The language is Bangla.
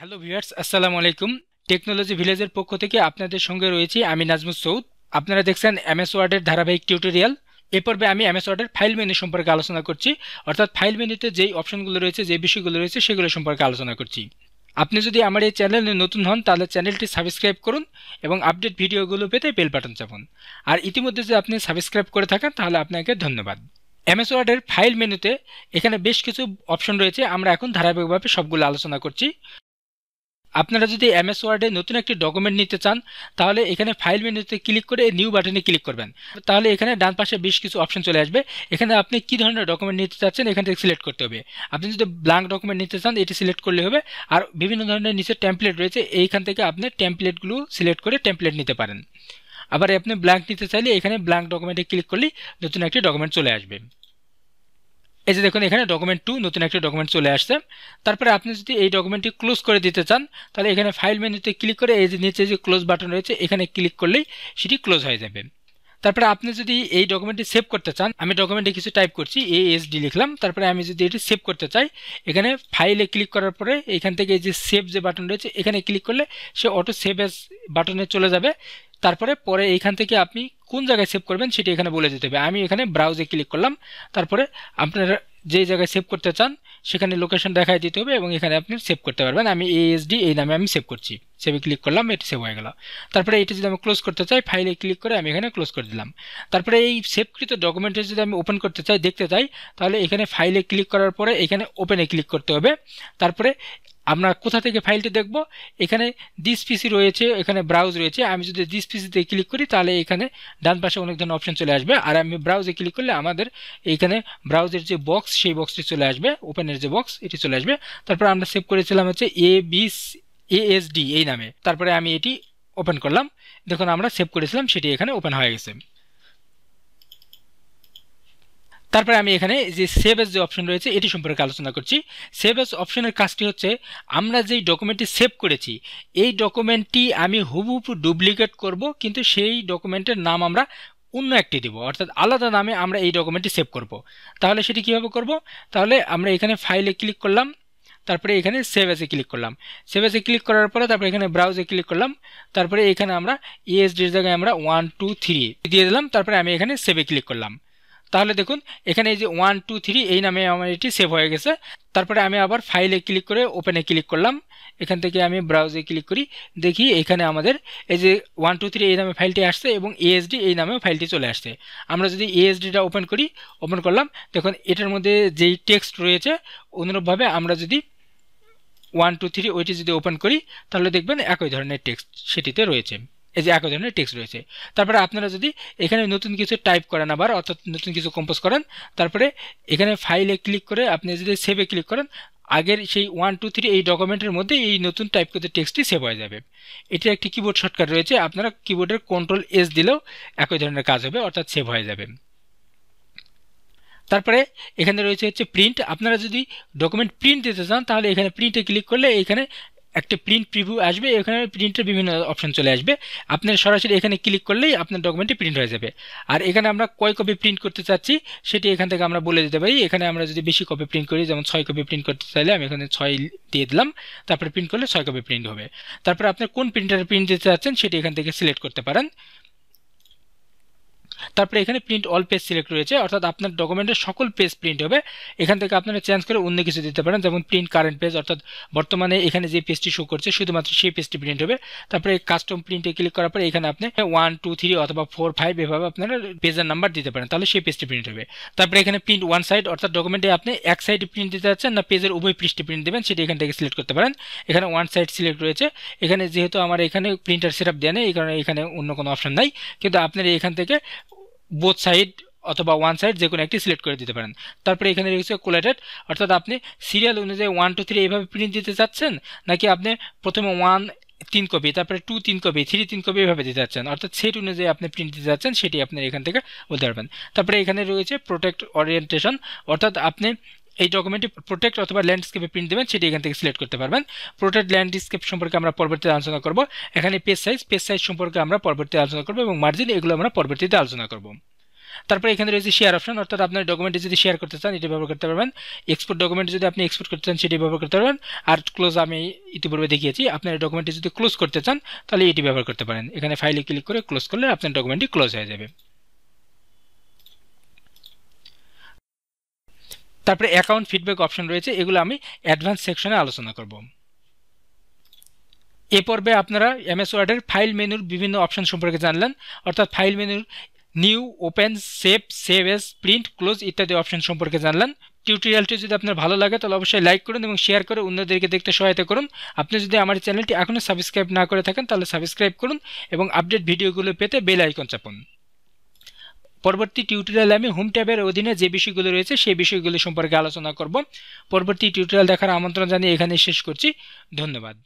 হ্যালো ভিউয়ার্স আসসালামু আলাইকুম টেকনোলজি ভিলেজের পক্ষ থেকে আপনাদের সঙ্গে রয়েছি আমি নাজমুল সৌদ আপনারা দেখছেন এমএস ওয়ার্ডের ধারাবাহিক টিউটোরিয়াল এ পর্বে আমি এমএস ওয়ার্ডের ফাইল মেনু সম্পর্কে আলোচনা করছি অর্থাৎ ফাইল মেনুতে যেই অপশনগুলো রয়েছে যে বিষয়গুলো রয়েছে সেগুলো সম্পর্কে আলোচনা করছি আপনি যদি আমার এই চ্যানেলে নতুন হন তাহলে চ্যানেলটি সাবস্ক্রাইব করুন এবং আপডেট ভিডিওগুলো পেতে বেল বাটন চাপুন আর ইতিমধ্যে যদি আপনি সাবস্ক্রাইব করে থাকেন তাহলে আপনাকে ধন্যবাদ এমএস ওয়ার্ডের ফাইল মেনুতে এখানে বেশ কিছু অপশন রয়েছে আমরা এখন ধারাবাহিকভাবে সবগুলো আলোচনা করছি আপনারা যদি এমএস ওয়ার্ডে নতুন একটি ডকুমেন্ট নিতে চান তাহলে এখানে ফাইল মেনুতে ক্লিক করে নিউ বাটনে ক্লিক করবেন তাহলে এখানে ডান পাশে বেশ কিছু অপশন চলে আসবে এখানে আপনি কি ধরনের ডকুমেন্ট নিতে চাচ্ছেন এখান থেকে সিলেক্ট করতে হবে আপনি যদি ব্ল্যাঙ্ক ডকুমেন্ট নিতে চান এটি সিলেক্ট করলে হবে আর বিভিন্ন ধরনের নিচে ট্যাম্পলেট রয়েছে এইখান থেকে আপনি ট্যাম্পলেটগুলো সিলেক্ট করে ট্যাম্পলেট নিতে পারেন আবার আপনি ব্ল্যাঙ্ক নিতে চাইলে এখানে ব্ল্যাঙ্ক ডকুমেন্টে ক্লিক করলে নতুন একটি ডকুমেন্ট চলে আসবে এই যে দেখুন এখানে ডকুমেন্ট টু নতুন একটা ডকুমেন্ট চলে আসছে তারপরে আপনি যদি এই ডকুমেন্টটি ক্লোজ করে দিতে চান তাহলে এখানে ফাইল মেনুতে ক্লিক করে এই যে নিচে যে ক্লোজ বাটন রয়েছে এখানে ক্লিক করলেই সেটি ক্লোজ হয়ে যাবে তারপরে আপনি যদি এই ডকুমেন্টটি সেভ করতে চান আমি ডকুমেন্টে কিছু টাইপ করছি ডি লিখলাম তারপরে আমি যদি এটি সেভ করতে চাই এখানে ফাইলে ক্লিক করার পরে এখান থেকে এই যে সেভ যে বাটন রয়েছে এখানে ক্লিক করলে সে অটো সেভ এস বাটনে চলে যাবে তারপরে পরে এইখান থেকে আপনি কোন জায়গায় সেভ করবেন সেটি এখানে বলে দিতে হবে আমি এখানে ব্রাউজে ক্লিক করলাম তারপরে আপনারা যে জায়গায় সেভ করতে চান সেখানে লোকেশন দেখায় দিতে হবে এবং এখানে আপনি সেভ করতে পারবেন আমি এএসডি এই নামে আমি সেভ করছি সেভে ক্লিক করলাম এটি সেভ হয়ে গেল তারপরে এটি যদি আমি ক্লোজ করতে চাই ফাইলে ক্লিক করে আমি এখানে ক্লোজ করে দিলাম তারপরে এই সেভকৃত ডকুমেন্টে যদি আমি ওপেন করতে চাই দেখতে চাই তাহলে এখানে ফাইলে ক্লিক করার পরে এখানে ওপেনে ক্লিক করতে হবে তারপরে আমরা কোথা থেকে ফাইলটি দেখব এখানে দিস পিসি রয়েছে এখানে ব্রাউজ রয়েছে আমি যদি দিস পিসিতে ক্লিক করি তাহলে এখানে ডান পাশে অনেক ধরনের অপশন চলে আসবে আর আমি ব্রাউজে ক্লিক করলে আমাদের এইখানে ব্রাউজের যে বক্স সেই বক্সটি চলে আসবে ওপেনের যে বক্স এটি চলে আসবে তারপর আমরা সেভ করেছিলাম হচ্ছে এ বি এএসডি এই নামে তারপরে আমি এটি ওপেন করলাম দেখুন আমরা সেভ করেছিলাম সেটি এখানে ওপেন হয়ে গেছে তারপরে আমি এখানে যে সেভ এস যে অপশন রয়েছে এটি সম্পর্কে আলোচনা করছি সেভ এস অপশনের কাজটি হচ্ছে আমরা যেই ডকুমেন্টটি সেভ করেছি এই ডকুমেন্টটি আমি হুবহু ডুপ্লিকেট করব কিন্তু সেই ডকুমেন্টের নাম আমরা অন্য একটি দেব অর্থাৎ আলাদা নামে আমরা এই ডকুমেন্টটি সেভ করব তাহলে সেটি কীভাবে করব তাহলে আমরা এখানে ফাইলে ক্লিক করলাম তারপরে এখানে সেভ এসে ক্লিক করলাম সেভ এসে ক্লিক করার পরে তারপরে এখানে ব্রাউজে ক্লিক করলাম তারপরে এখানে আমরা ইএসডির জায়গায় আমরা ওয়ান টু থ্রি দিয়ে দিলাম তারপরে আমি এখানে সেভে ক্লিক করলাম তাহলে দেখুন এখানে এই যে ওয়ান টু থ্রি এই নামে আমার এটি সেভ হয়ে গেছে তারপরে আমি আবার ফাইলে ক্লিক করে ওপেনে ক্লিক করলাম এখান থেকে আমি ব্রাউজে ক্লিক করি দেখি এখানে আমাদের এই যে ওয়ান টু থ্রি এই নামে ফাইলটি আসছে এবং এএসডি এই নামেও ফাইলটি চলে আসছে আমরা যদি এএসডিটা ওপেন করি ওপেন করলাম দেখুন এটার মধ্যে যেই টেক্সট রয়েছে অনুরূপভাবে আমরা যদি ওয়ান টু থ্রি ওইটি যদি ওপেন করি তাহলে দেখবেন একই ধরনের টেক্সট সেটিতে রয়েছে এই যে একই ধরনের টেক্সট রয়েছে তারপরে আপনারা যদি এখানে নতুন কিছু টাইপ করেন আবার অর্থাৎ নতুন কিছু কম্পোজ করেন তারপরে এখানে ফাইলে ক্লিক করে আপনি যদি সেভে ক্লিক করেন আগের সেই ওয়ান টু থ্রি এই ডকুমেন্টের মধ্যে এই নতুন টাইপ করতে টেক্সটটি সেভ হয়ে যাবে এটা একটি কিবোর্ড শর্টকাট রয়েছে আপনারা কিবোর্ডের কন্ট্রোল এস দিলেও একই ধরনের কাজ হবে অর্থাৎ সেভ হয়ে যাবে তারপরে এখানে রয়েছে হচ্ছে প্রিন্ট আপনারা যদি ডকুমেন্ট প্রিন্ট দিতে চান তাহলে এখানে প্রিন্টে ক্লিক করলে এখানে একটা প্রিন্ট প্রিভিউ আসবে এখানে প্রিন্টের বিভিন্ন অপশন চলে আসবে আপনার সরাসরি এখানে ক্লিক করলেই আপনার ডকুমেন্টটি প্রিন্ট হয়ে যাবে আর এখানে আমরা কয় কপি প্রিন্ট করতে চাচ্ছি সেটি এখান থেকে আমরা বলে দিতে পারি এখানে আমরা যদি বেশি কপি প্রিন্ট করি যেমন ছয় কপি প্রিন্ট করতে চাইলে আমি এখানে ছয় দিয়ে দিলাম তারপরে প্রিন্ট করলে ছয় কপি প্রিন্ট হবে তারপরে আপনার কোন প্রিন্টারে প্রিন্ট দিতে চাচ্ছেন সেটি এখান থেকে সিলেক্ট করতে পারেন তারপরে এখানে প্রিন্ট অল পেজ সিলেক্ট রয়েছে অর্থাৎ আপনার ডকুমেন্টের সকল পেজ প্রিন্ট হবে এখান থেকে আপনারা চেঞ্জ করে অন্য কিছু দিতে পারেন যেমন প্রিন্ট কারেন্ট পেজ অর্থাৎ বর্তমানে এখানে যে পেজটি শো করছে শুধুমাত্র সেই পেজটি প্রিন্ট হবে তারপরে কাস্টম প্রিন্টে ক্লিক করার পরে এখানে আপনি ওয়ান টু থ্রি অথবা ফোর ফাইভ এভাবে আপনারা পেজের নাম্বার দিতে পারেন তাহলে সেই পেজটি প্রিন্ট হবে তারপরে এখানে প্রিন্ট ওয়ান সাইড অর্থাৎ ডকুমেন্টে আপনি এক সাইড প্রিন্ট দিতে চাচ্ছেন না পেজের উভয় পৃষ্ঠে প্রিন্ট দেবেন সেটি এখান থেকে সিলেক্ট করতে পারেন এখানে ওয়ান সাইড সিলেক্ট রয়েছে এখানে যেহেতু আমার এখানে প্রিন্টার সেট আপ দেয় নেই এই কারণে এখানে অন্য কোনো অপশন নাই কিন্তু আপনার এখান থেকে বোথ সাইড অথবা ওয়ান সাইড যে কোনো একটি সিলেক্ট করে দিতে পারেন তারপরে এখানে রয়েছে কোলেটেড অর্থাৎ আপনি সিরিয়াল অনুযায়ী ওয়ান টু থ্রি এইভাবে প্রিন্ট দিতে চাচ্ছেন নাকি আপনি প্রথমে ওয়ান তিন কপি তারপরে টু তিন কপি থ্রি তিন কপি এভাবে দিতে চাচ্ছেন অর্থাৎ সেট অনুযায়ী আপনি প্রিন্ট দিতে চাচ্ছেন সেটি আপনি এখান থেকে বলতে পারবেন তারপরে এখানে রয়েছে প্রোটেক্ট ওরিয়েন্টেশন অর্থাৎ আপনি এই ডকুমেন্টটি প্রোটেক্ট অথবা ল্যান্ডস্কেপে প্রিন্ট দেবেন সেটি এখান থেকে সিলেক্ট করতে পারবেন প্রোটেক্ট ল্যান্ডস্কেপ সম্পর্কে আমরা পরবর্তীতে আলোচনা করব এখানে পেজ সাইজ পেজ সাইজ সম্পর্কে আমরা পরবর্তীতে আলোচনা করব এবং মার্জিন এগুলো আমরা পরবর্তীতে আলোচনা করব তারপরে এখানে রয়েছে শেয়ার অপশন অর্থাৎ আপনার ডকুমেন্টে যদি শেয়ার করতে চান এটি ব্যবহার করতে পারবেন এক্সপোর্ট ডকুমেন্ট যদি আপনি এক্সপোর্ট করতে চান সেটি ব্যবহার করতে পারবেন আর ক্লোজ আমি ইতিপূর্বে দেখিয়েছি আপনার ডকুমেন্টে যদি ক্লোজ করতে চান তাহলে এটি ব্যবহার করতে পারেন এখানে ফাইলে ক্লিক করে ক্লোজ করলে আপনার ডকুমেন্টটি ক্লোজ হয়ে যাবে তারপরে অ্যাকাউন্ট ফিডব্যাক অপশন রয়েছে এগুলো আমি অ্যাডভান্স সেকশনে আলোচনা করব এ পর্বে আপনারা এমএস ওয়ার্ডের ফাইল মেনুর বিভিন্ন অপশন সম্পর্কে জানলেন অর্থাৎ ফাইল মেনুর new open save save as print close ইত্যাদি অপশন সম্পর্কে জানলেন টিউটোরিয়ালটি যদি আপনার ভালো লাগে তাহলে অবশ্যই লাইক করুন এবং শেয়ার করে অন্যদেরকে দেখতে সহায়তা করুন আপনি যদি আমার চ্যানেলটি এখনও সাবস্ক্রাইব না করে থাকেন তাহলে সাবস্ক্রাইব করুন এবং আপডেট ভিডিওগুলো পেতে বেল আইকন চাপুন পরবর্তী টিউটোরিয়ালে আমি হোম ট্যাবের অধীনে যে বিষয়গুলো রয়েছে সেই বিষয়গুলো সম্পর্কে আলোচনা করব পরবর্তী টিউটোরিয়াল দেখার আমন্ত্রণ জানিয়ে এখানে শেষ করছি ধন্যবাদ